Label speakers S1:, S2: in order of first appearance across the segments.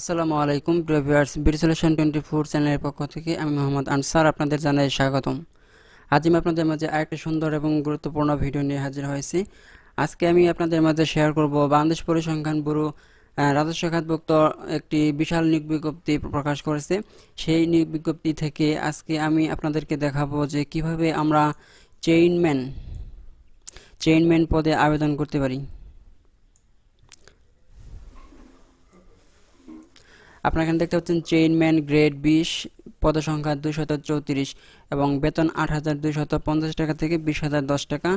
S1: আসসালামু আলাইকুম প্রিয় ভিউয়ার্স সলিউশন টোয়েন্টি ফোর চ্যানেলের পক্ষ থেকে আমি মোহাম্মদ আনসার আপনাদের জানাই স্বাগতম আজ আমি আপনাদের মাঝে আরেকটি সুন্দর এবং গুরুত্বপূর্ণ ভিডিও নিয়ে হাজির হয়েছি আজকে আমি আপনাদের মাঝে শেয়ার করব বাংলাদেশ পরিসংখ্যান ব্যুরো রাজস্ব খাতভুক্ত একটি বিশাল নিয়োগ বিজ্ঞপ্তি প্রকাশ করেছে সেই নিয়োগ বিজ্ঞপ্তি থেকে আজকে আমি আপনাদেরকে দেখাবো যে কিভাবে আমরা চেইনম্যান চেইনম্যান পদে আবেদন করতে পারি আপনার এখানে দেখতে পাচ্ছেন চেইনম্যান গ্রেড বিশ পদসংখ্যা দুশত চৌত্রিশ এবং বেতন আট হাজার দুশত পঞ্চাশ টাকা থেকে বিশ হাজার দশ টাকা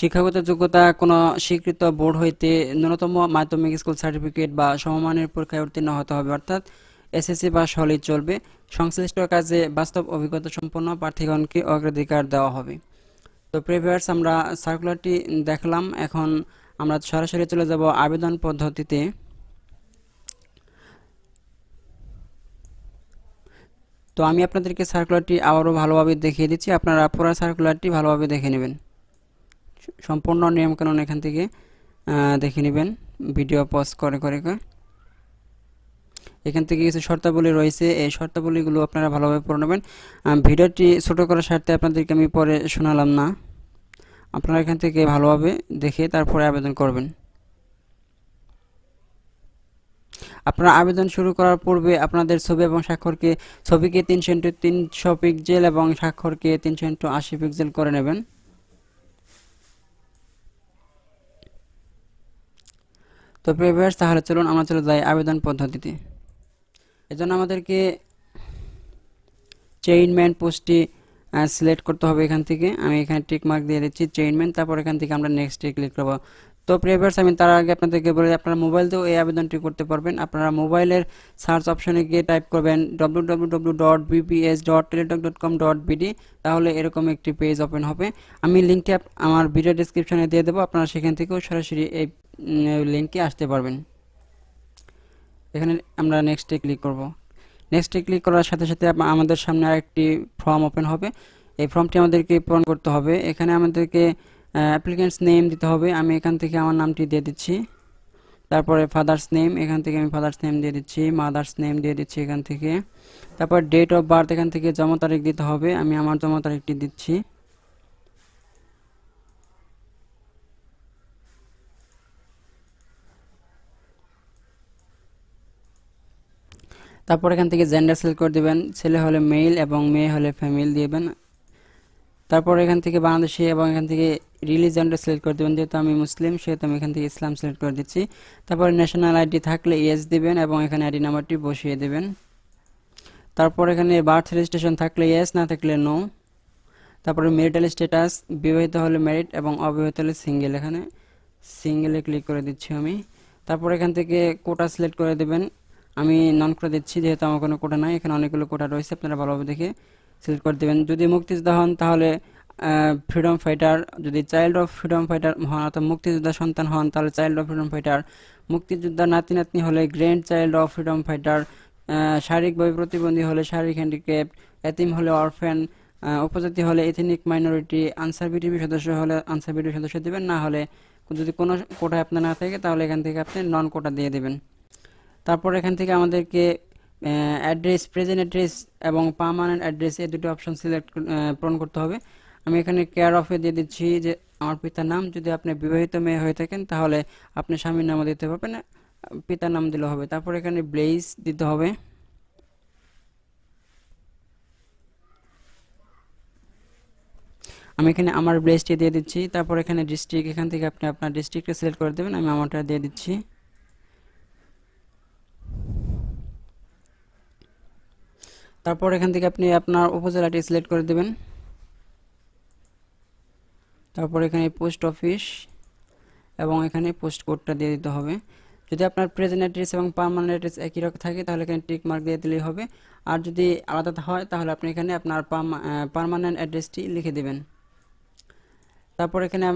S1: শিক্ষাগত যোগ্যতা কোনো স্বীকৃত বোর্ড হইতে ন্যূনতম মাধ্যমিক স্কুল সার্টিফিকেট বা সমমানের পরীক্ষায় উত্তীর্ণ হতে হবে অর্থাৎ এসএসসি বা সলি চলবে সংশ্লিষ্ট কাজে বাস্তব অভিজ্ঞতা সম্পন্ন প্রার্থীগণকে অগ্রাধিকার দেওয়া হবে তো প্রিভিয়ার্স আমরা সার্কুলারটি দেখলাম এখন আমরা সরাসরি চলে যাব আবেদন পদ্ধতিতে তো আমি আপনাদেরকে সার্কুলারটি আবারও ভালোভাবে দেখিয়ে দিচ্ছি আপনারা পুরো সার্কুলারটি ভালোভাবে দেখে নেবেন সম্পূর্ণ নিয়মকানুন এখান থেকে দেখে নেবেন ভিডিও পজ করে করে করে এখান থেকে কিছু শর্তাবলী রয়েছে এই শর্তাবলীগুলো আপনারা ভালোভাবে পড়ে নেবেন ভিডিওটি ছোটো করার স্বার্থে আপনাদেরকে আমি পরে শোনালাম না আপনারা এখান থেকে ভালোভাবে দেখে তারপরে আবেদন করবেন আপনার আবেদন শুরু করার পূর্বে আপনাদের ছবি এবং স্বাক্ষরকে ছবিকে তিনশো ইন্টু তিনশো পিক্সেল এবং স্বাক্ষরকে তিনশো ইন্টু আশি পিক্সেল করে নেবেন তো প্রিভিয়াস তাহলে চলুন আমরা চলে যাই আবেদন পদ্ধতিতে এজন্য আমাদেরকে চেইনম্যান পোস্টটি সিলেক্ট করতে হবে এখান থেকে আমি এখানে টিকমার্ক দিয়ে দিচ্ছি চেইনম্যান তারপর এখান থেকে আমরা নেক্সটে ক্লিক করবো তো প্রিভিয়ার্স আমি তার আগে আপনাদেরকে বলি আপনারা মোবাইল দিয়েও এই আবেদনটি করতে পারবেন আপনারা মোবাইলের সার্চ অপশনে গিয়ে টাইপ করবেন W W W dot dot dot com dot তাহলে এরকম একটি পেজ ওপেন হবে আমি লিঙ্কটি আমার ভিডিও ডিসক্রিপশনে দিয়ে দেবো আপনারা সেখান থেকেও সরাসরি এই লিঙ্কে আসতে পারবেন এখানে আমরা নেক্সটে ক্লিক করব নেক্সটে ক্লিক করার সাথে সাথে আমাদের সামনে আরেকটি ফর্ম ওপেন হবে এই ফর্মটি আমাদেরকে পূরণ করতে হবে এখানে আমাদেরকে অ্যাপ্লিকেন্টস নেম দিতে হবে আমি এখান থেকে আমার নামটি দিয়ে দিচ্ছি তারপরে ফাদার্স নেম এখান থেকে আমি ফাদার্স নেম দিয়ে দিচ্ছি মাদার্স নেম দিয়ে দিচ্ছি এখান থেকে তারপর ডেট অফ বার্থ এখান থেকে জন্ম তারিখ দিতে হবে আমি আমার জন্ম তারিখটি দিচ্ছি তারপর এখান থেকে জেন্ডার সেল করে দেবেন ছেলে হলে মেল এবং মেয়ে হলে ফ্যামিল দিবেন তারপর এখান থেকে বাংলাদেশি এবং এখান থেকে রিলিজনটা সিলেক্ট করে দেবেন যেহেতু আমি মুসলিম সেহেতু আমি এখান থেকে ইসলাম সিলেক্ট করে দিচ্ছি তারপর ন্যাশনাল আইডি থাকলে ইয়েস দেবেন এবং এখানে আইডি নাম্বারটি বসিয়ে দেবেন তারপর এখানে বার্থ রেজিস্ট্রেশন থাকলে ইয়েস না থাকলে নো তারপরে মেরিটাল স্ট্যাটাস বিবাহিত হলে ম্যারিড এবং অবিবাহিত হলে সিঙ্গেল এখানে সিঙ্গেলে ক্লিক করে দিচ্ছি আমি তারপর এখান থেকে কোটা সিলেক্ট করে দেবেন আমি নন করে দিচ্ছি যেহেতু আমার কোনো কোটা নাই এখানে অনেকগুলো কোটা রয়েছে আপনারা ভালোভাবে দেখে সিলেক্ট করে দেবেন যদি মুক্তিযোদ্ধা হন তাহলে ফ্রিডম ফাইটার যদি চাইল্ড অফ ফ্রিডম ফাইটার হন অর্থাৎ মুক্তিযোদ্ধা সন্তান হন তাহলে চাইল্ড অফ ফ্রিডম ফাইটার মুক্তিযোদ্ধা নাতি নাতনি হলে grandchild of freedom fighter শারীরিকভাবে প্রতিবন্ধী হলে শারীরিক হ্যান্ডিক্যাপ এতিম হলে অরফেন উপজাতি হলে এথেনিক মাইনরিটি আনসার বিটিভি সদস্য হলে আনসার বিটিভি সদস্য দেবেন না হলে যদি কোনো কোটা আপনার না থাকে তাহলে এখান থেকে আপনি নন কোটা দিয়ে দেবেন তারপর এখান থেকে আমাদেরকে অ্যাড্রেস প্রেজেন্ট অ্যাড্রেস এবং পার্মানেন্ট অ্যাড্রেস এই দুটো অপশন সিলেক্ট পূরণ করতে হবে আমি এখানে কেয়ার অফে দিয়ে দিচ্ছি যে আমার পিতার নাম যদি আপনি বিবাহিত মেয়ে হয়ে থাকেন তাহলে আপনি স্বামীর নামও দিতে পারবেন পিতার নাম দিলে হবে তারপর এখানে ব্লেজ দিতে হবে আমি এখানে আমার ব্লেজটি দিয়ে দিচ্ছি তারপর এখানে ডিস্ট্রিক্ট এখান থেকে আপনি আপনার ডিস্ট্রিক্টটা সিলেক্ট করে দেবেন আমি আমারটা দিয়ে দিচ্ছি তারপর এখান থেকে আপনি আপনার উপজেলাটি সিলেক্ট করে দেবেন তারপর এখানে পোস্ট অফিস এবং এখানে পোস্ট কোডটা দিয়ে দিতে হবে যদি আপনার প্রেজেন্ট অ্যাড্রেস এবং পারমানেন্ট অ্যাড্রেস একই রকম থাকে তাহলে এখানে টিক মার্ক দিয়ে দিলেই হবে আর যদি আলাদা হয় তাহলে আপনি এখানে আপনার পারমানেন্ট অ্যাড্রেসটি লিখে দেবেন তারপর এখানে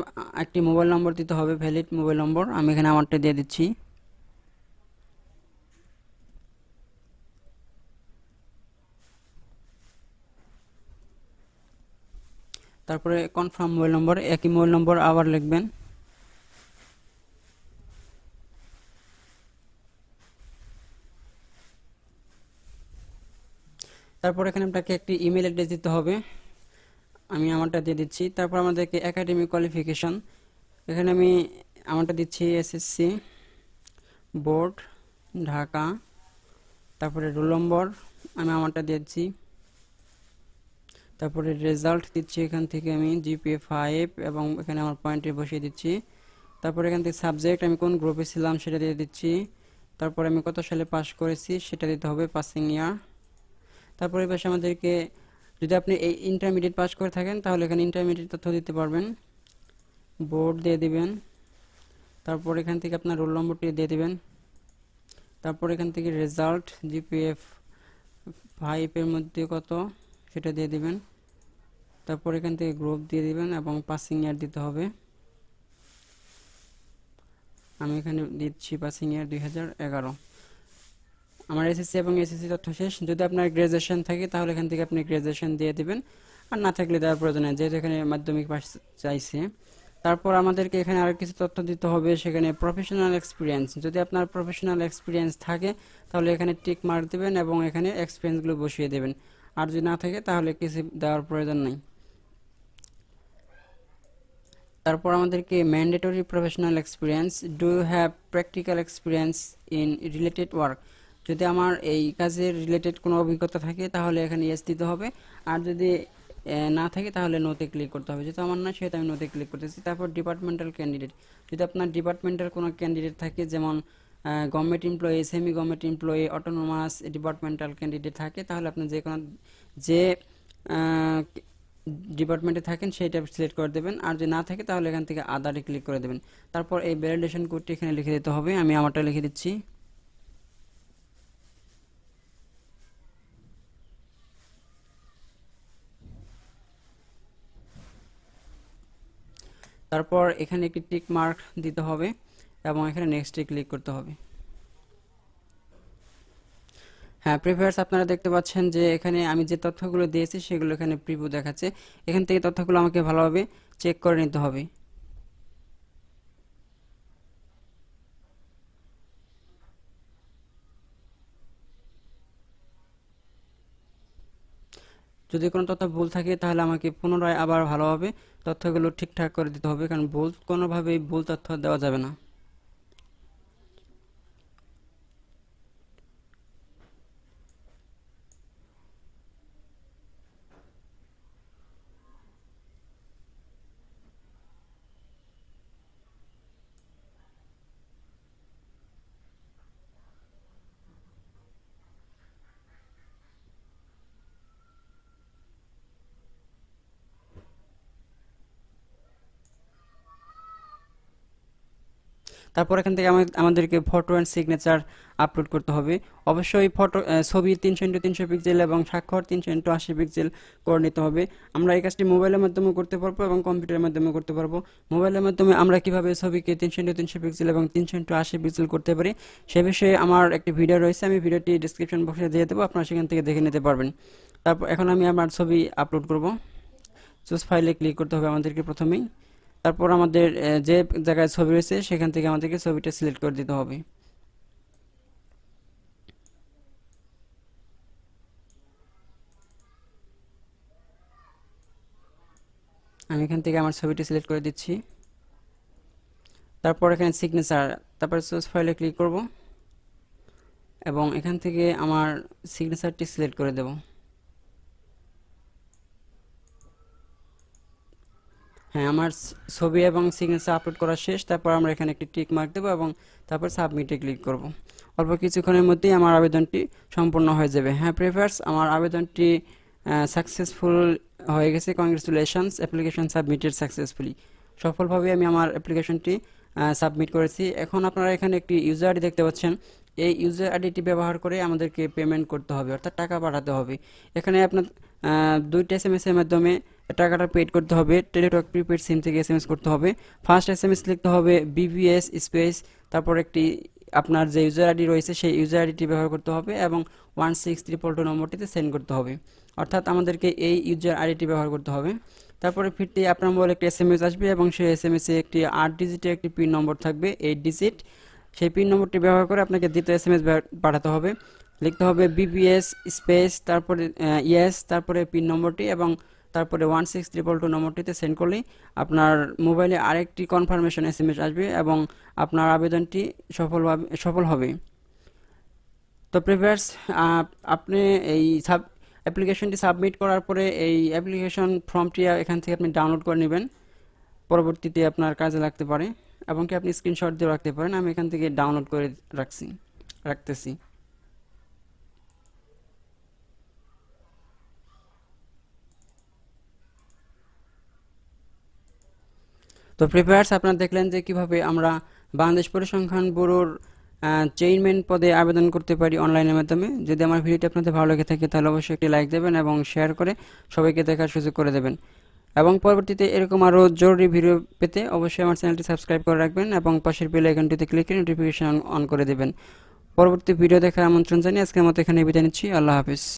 S1: একটি মোবাইল নম্বর দিতে হবে ভ্যালিড মোবাইল নম্বর আমি এখানে আমারটা দিয়ে দিচ্ছি তারপরে কনফার্ম মোবাইল নম্বর একই মোবাইল নম্বর আবার লিখবেন তারপর এখানে আপনাকে একটি ইমেল অ্যাড্রেস দিতে হবে আমি আমারটা দিয়ে দিচ্ছি তারপর আমাদেরকে একাডেমিক কোয়ালিফিকেশন এখানে আমি আমারটা দিচ্ছি এসএসসি বোর্ড ঢাকা তারপরে রোল নম্বর আমি আমারটা দিচ্ছি তারপরে রেজাল্ট দিচ্ছি এখান থেকে আমি জিপিএ ফাইভ এবং এখানে আমার পয়েন্টে বসিয়ে দিচ্ছি তারপরে এখান থেকে সাবজেক্ট আমি কোন গ্রুপে ছিলাম সেটা দিয়ে দিচ্ছি তারপরে আমি কত সালে পাস করেছি সেটা দিতে হবে পাসিং ইয়ার তারপরে পাশে আমাদেরকে যদি আপনি এই ইন্টারমিডিয়েট পাস করে থাকেন তাহলে এখানে ইন্টারমিডিয়েট তথ্য দিতে পারবেন বোর্ড দিয়ে দিবেন তারপর এখান থেকে আপনার রোল নম্বরটি দিয়ে দেবেন তারপর এখান থেকে রেজাল্ট জিপিএফ ফাইভের মধ্যে কত সেটা দিয়ে দেবেন তারপর এখান থেকে গ্রুপ দিয়ে দিবেন এবং পাসিং ইয়ার দিতে হবে আমি এখানে দিচ্ছি পাসিং ইয়ার দুই আমার এসএসসি এবং এসএসসি তথ্য শেষ যদি আপনার গ্রাজুয়েশন থাকে তাহলে এখান থেকে আপনি গ্রাজুয়েশন দিয়ে দিবেন আর না থাকলে দেওয়ার প্রয়োজন নেই যেহেতু এখানে মাধ্যমিক পাস চাইছে তারপর আমাদেরকে এখানে আর কিছু তথ্য দিতে হবে সেখানে প্রফেশনাল এক্সপিরিয়েন্স যদি আপনার প্রফেশনাল এক্সপিরিয়েন্স থাকে তাহলে এখানে টিক মার দেবেন এবং এখানে এক্সপিরিয়েন্সগুলো বসিয়ে দেবেন আর যদি না থাকে তাহলে কিছু দেওয়ার প্রয়োজন নেই তারপর আমাদেরকে mandatory professional experience do you have practical experience in related work যদি আমার এই কাজের রিলেটেড কোনো অভিজ্ঞতা থাকে তাহলে এখানে ইয়েস দিতে হবে আর যদি না থাকে তাহলে নোতে ক্লিক করতে হবে যেহেতু আমার না সেহেতু আমি নোতে ক্লিক করতেছি তারপর ডিপার্টমেন্টাল ক্যান্ডিডেট যদি আপনার ডিপার্টমেন্টাল কোনো ক্যান্ডিডেট থাকে যেমন government employee semi government employee autonomous departmental candidate থাকে তাহলে আপনি যে কোনো যে ডিপার্টমেন্টে থাকেন সেইটা সিলেক্ট করে দেবেন আর যদি না থাকে তাহলে এখান থেকে আদারে ক্লিক করে দেবেন তারপর এই ভ্যালিডেশন কোডটি এখানে লিখে দিতে হবে আমি আমারটা লিখে দিচ্ছি তারপর এখানে একটি টিক মার্ক দিতে হবে এবং এখানে নেক্সটে ক্লিক করতে হবে হ্যাঁ প্রিভিয়ার্স আপনারা দেখতে পাচ্ছেন যে এখানে আমি যে তথ্যগুলো দিয়েছি সেগুলো এখানে প্রিভিউ দেখাচ্ছে এখান থেকে তথ্যগুলো আমাকে ভালোভাবে চেক করে নিতে হবে যদি কোনো তথ্য ভুল থাকে তাহলে আমাকে পুনরায় আবার ভালোভাবে তথ্যগুলো ঠিকঠাক করে দিতে হবে কারণ ভুল কোনোভাবেই ভুল তথ্য দেওয়া যাবে না তারপর এখান থেকে আমাদেরকে ফটো অ্যান্ড সিগনেচার আপলোড করতে হবে অবশ্যই ফটো ছবি তিনশো ইন্টু তিনশো পিক্সেল এবং স্বাক্ষর তিনশো ইন্টু আশি পিক্সেল করে নিতে হবে আমরা এই কাজটি মোবাইলের মাধ্যমে করতে পারবো এবং কম্পিউটারের মাধ্যমে করতে পারবো মোবাইলের মাধ্যমে আমরা কিভাবে ছবিকে তিনশো ইন্টু তিনশো পিক্সেল এবং তিনশো ইন্টু আশি পিক্সেল করতে পারি সে বিষয়ে আমার একটি ভিডিও রয়েছে আমি ভিডিওটি ডিসক্রিপশন বক্সে দিয়ে দেবো আপনারা সেখান থেকে দেখে নিতে পারবেন তারপর এখন আমি আমার ছবি আপলোড করব চুজ ফাইলে ক্লিক করতে হবে আমাদেরকে প্রথমেই তারপর আমাদের যে জায়গায় ছবি রয়েছে সেখান থেকে আমাদেরকে ছবিটা সিলেক্ট করে দিতে হবে আমি এখান থেকে আমার ছবিটি সিলেক্ট করে দিচ্ছি তারপর এখানে সিগনেচার তারপর সোর্স ফাইলে ক্লিক করব এবং এখান থেকে আমার সিগনেচারটি সিলেক্ট করে দেবো হ্যাঁ আমার ছবি এবং সিগনেচার আপলোড করা শেষ তারপর আমরা এখানে একটি টিক মার্ক দেবো এবং তারপর সাবমিটে ক্লিক করব অল্প কিছুক্ষণের মধ্যেই আমার আবেদনটি সম্পূর্ণ হয়ে যাবে হ্যাঁ প্রেফার্স আমার আবেদনটি সাকসেসফুল হয়ে গেছে কংগ্রেচুলেশনস অ্যাপ্লিকেশন সাবমিটেড সাকসেসফুলি সফলভাবে আমি আমার অ্যাপ্লিকেশনটি সাবমিট করেছি এখন আপনারা এখানে একটি ইউজার আইডি দেখতে পাচ্ছেন এই ইউজার আইডিটি ব্যবহার করে আমাদেরকে পেমেন্ট করতে হবে অর্থাৎ টাকা পাঠাতে হবে এখানে আপনার দুইটা এস এম এসের মাধ্যমে টাকাটা পেড করতে হবে টেলিটক প্রিপেড সিম থেকে এস এম এস করতে হবে ফার্স্ট এস এম এস লিখতে হবে বিবিএস স্পেস তারপর একটি আপনার যে ইউজার আইডি রয়েছে সেই ইউজার আইডিটি ব্যবহার করতে হবে এবং ওয়ান সিক্স ট্রিপল টু নম্বরটিতে সেন্ড করতে হবে অর্থাৎ আমাদেরকে এই ইউজার আইডিটি ব্যবহার করতে হবে তারপরে ফিরতে আপনার মোবাইলে একটি এস এম এস আসবে এবং সেই এস এম এ একটি আট ডিজিটের একটি পিন নম্বর থাকবে এইট ডিজিট সেই পিন নম্বরটি ব্যবহার করে আপনাকে দ্বিতীয় এস এম এস পাঠাতে হবে লিখতে হবে বিবিএস স্পেস তারপরে ইয়েস তারপরে পিন নম্বরটি এবং তারপরে ওয়ান সিক্স ট্রিপল টু নম্বরটিতে সেন্ড করলেই আপনার মোবাইলে আরেকটি কনফার্মেশন এস আসবে এবং আপনার আবেদনটি সফলভাবে সফল হবে তো প্রিভিয়ার্স আপনি এই সাব অ্যাপ্লিকেশনটি সাবমিট করার পরে এই অ্যাপ্লিকেশন ফর্মটি এখান থেকে আপনি ডাউনলোড করে নেবেন পরবর্তীতে আপনার কাজে লাগতে পারে এবং কি আপনি স্ক্রিনশট দিয়ে রাখতে পারেন আমি এখান থেকে ডাউনলোড করে রাখছি রাখতেছি তো প্রিপেয়ার্স আপনারা দেখলেন যে কিভাবে আমরা বাংলাদেশ পরিসংখ্যান ব্যুরোর চেয়ারম্যান পদে আবেদন করতে পারি অনলাইনের মাধ্যমে যদি আমার ভিডিওটি আপনাদের ভালো লেগে থাকে তাহলে অবশ্যই একটি লাইক দেবেন এবং শেয়ার করে সবাইকে দেখার সুযোগ করে দেবেন এবং পরবর্তীতে এরকম আরও জরুরি ভিডিও পেতে অবশ্যই আমার চ্যানেলটি সাবস্ক্রাইব করে রাখবেন এবং পাশের বেল আইকনটিতে ক্লিক করে নোটিফিকেশন অন করে দেবেন পরবর্তী ভিডিও দেখার আমন্ত্রণ জানিয়ে আজকের মতো এখানে বিদায় নিচ্ছি আল্লাহ হাফিজ